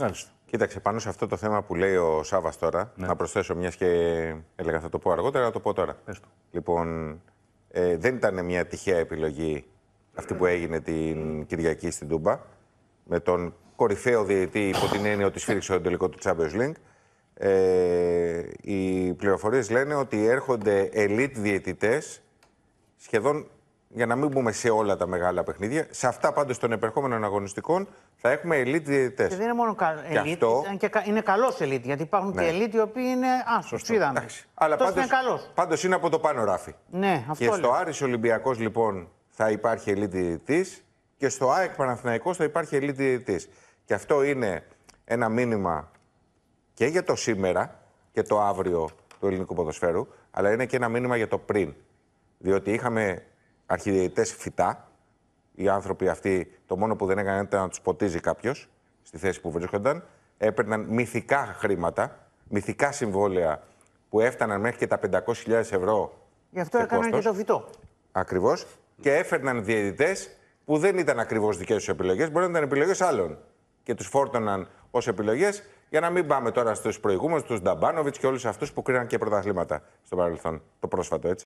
Μάλιστα. Κοίταξε, πάνω σε αυτό το θέμα που λέει ο Σάβα τώρα, ναι. να προσθέσω μιας και έλεγα θα το πω αργότερα, να το πω τώρα. Έστω. Λοιπόν, ε, δεν ήταν μια τυχαία επιλογή αυτή που έγινε την Κυριακή στην Τούμπα, με τον κορυφαίο διαιτητή υπό την έννοια ότι σφίριξε τον τελικό του Champions League. Ε, οι πληροφορίες λένε ότι έρχονται elite διαιτητές σχεδόν για να μην μπούμε σε όλα τα μεγάλα παιχνίδια, σε αυτά πάντως των επερχόμενων αγωνιστικών θα έχουμε elite διαιτητές. Δεν είναι μόνο ελίτ, είναι καλός elite, γιατί υπάρχουν ναι. και elite οι οποίοι είναι άσωστοι. Είδαμε. Αλλά πάντως, είναι καλός. πάντως είναι από το πάνω ράφι. Ναι, αυτό και στο Άρης Ολυμπιακός λοιπόν θα υπάρχει elite διαιτητής και στο ΑΕΚ Παναθηναϊκός θα υπάρχει elite διαιτητής. Και αυτό είναι ένα μήνυμα και για το σήμερα και το αύριο του ελληνικού ποδοσφαίρου, αλλά είναι και ένα μήνυμα για το πριν. Διότι είχαμε αρχιδιαιτέ φυτά. Οι άνθρωποι αυτοί, το μόνο που δεν έκαναν ήταν να τους ποτίζει κάποιος στη θέση που βρίσκονταν. Έπαιρναν μυθικά χρήματα, μυθικά συμβόλαια που έφταναν μέχρι και τα 500.000 ευρώ. Γι' αυτό έκαναν και το φυτό. Ακριβώς. Και έφερναν διαιτητές που δεν ήταν ακριβώς δικές τους επιλογές, μπορεί να ήταν επιλογές άλλων. Και τους φόρτωναν ως επιλογές για να μην πάμε τώρα στους προηγούμενους, τους Νταμπάνοβιτ και όλους αυτούς που κρίναν και πρωταθλήματα στο παρελθόν, το πρόσφατο έτσι.